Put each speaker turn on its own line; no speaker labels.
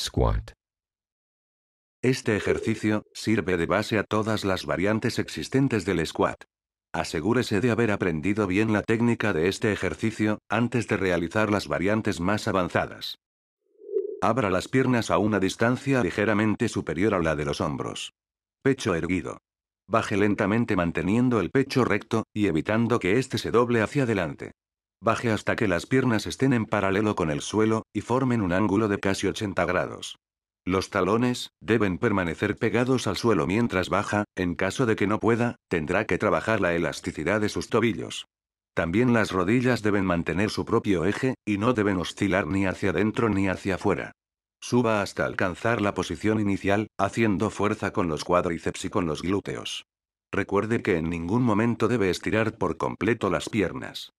Squat.
Este ejercicio sirve de base a todas las variantes existentes del squat. Asegúrese de haber aprendido bien la técnica de este ejercicio antes de realizar las variantes más avanzadas. Abra las piernas a una distancia ligeramente superior a la de los hombros. Pecho erguido. Baje lentamente manteniendo el pecho recto y evitando que éste se doble hacia adelante. Baje hasta que las piernas estén en paralelo con el suelo, y formen un ángulo de casi 80 grados. Los talones deben permanecer pegados al suelo mientras baja, en caso de que no pueda, tendrá que trabajar la elasticidad de sus tobillos. También las rodillas deben mantener su propio eje, y no deben oscilar ni hacia adentro ni hacia afuera. Suba hasta alcanzar la posición inicial, haciendo fuerza con los cuádriceps y con los glúteos. Recuerde que en ningún momento debe estirar por completo las piernas.